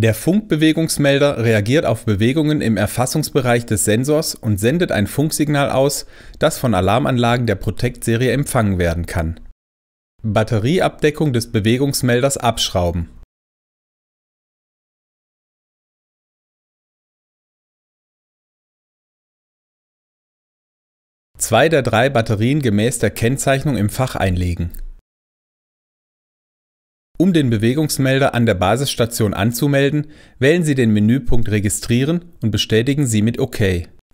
Der Funkbewegungsmelder reagiert auf Bewegungen im Erfassungsbereich des Sensors und sendet ein Funksignal aus, das von Alarmanlagen der Protect-Serie empfangen werden kann. Batterieabdeckung des Bewegungsmelders abschrauben. Zwei der drei Batterien gemäß der Kennzeichnung im Fach einlegen. Um den Bewegungsmelder an der Basisstation anzumelden, wählen Sie den Menüpunkt Registrieren und bestätigen Sie mit OK.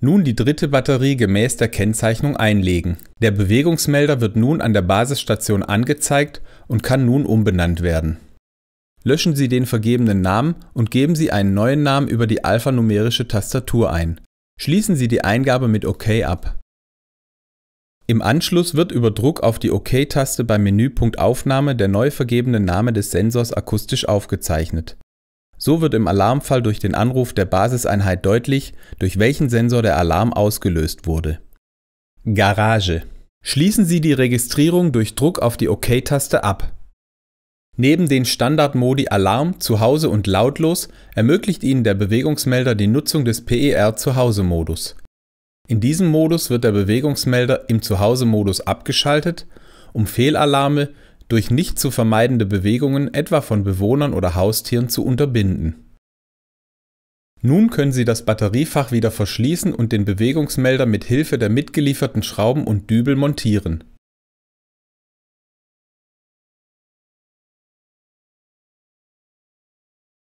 Nun die dritte Batterie gemäß der Kennzeichnung einlegen. Der Bewegungsmelder wird nun an der Basisstation angezeigt und kann nun umbenannt werden. Löschen Sie den vergebenen Namen und geben Sie einen neuen Namen über die alphanumerische Tastatur ein. Schließen Sie die Eingabe mit OK ab. Im Anschluss wird über Druck auf die OK-Taste beim Menüpunkt Aufnahme der neu vergebene Name des Sensors akustisch aufgezeichnet. So wird im Alarmfall durch den Anruf der Basiseinheit deutlich, durch welchen Sensor der Alarm ausgelöst wurde. Garage. Schließen Sie die Registrierung durch Druck auf die OK-Taste ab. Neben den Standardmodi Alarm, Zuhause und Lautlos ermöglicht Ihnen der Bewegungsmelder die Nutzung des PER-Zuhause-Modus. In diesem Modus wird der Bewegungsmelder im Zuhause-Modus abgeschaltet, um Fehlalarme durch nicht zu vermeidende Bewegungen etwa von Bewohnern oder Haustieren zu unterbinden. Nun können Sie das Batteriefach wieder verschließen und den Bewegungsmelder mit Hilfe der mitgelieferten Schrauben und Dübel montieren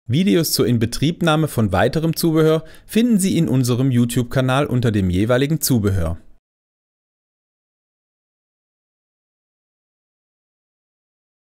Videos zur Inbetriebnahme von weiterem Zubehör finden Sie in unserem YouTube-Kanal unter dem jeweiligen Zubehör